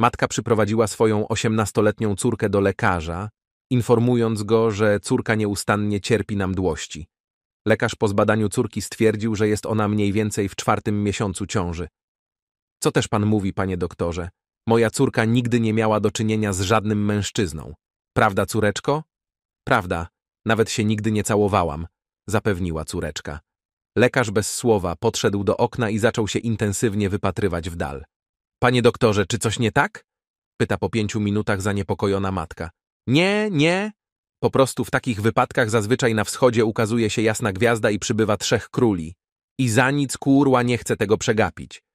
Matka przyprowadziła swoją osiemnastoletnią córkę do lekarza, informując go, że córka nieustannie cierpi na mdłości. Lekarz po zbadaniu córki stwierdził, że jest ona mniej więcej w czwartym miesiącu ciąży. Co też pan mówi, panie doktorze? Moja córka nigdy nie miała do czynienia z żadnym mężczyzną. Prawda, córeczko? Prawda, nawet się nigdy nie całowałam, zapewniła córeczka. Lekarz bez słowa podszedł do okna i zaczął się intensywnie wypatrywać w dal. Panie doktorze, czy coś nie tak? Pyta po pięciu minutach zaniepokojona matka. Nie, nie. Po prostu w takich wypadkach zazwyczaj na wschodzie ukazuje się jasna gwiazda i przybywa trzech króli. I za nic kurła nie chce tego przegapić.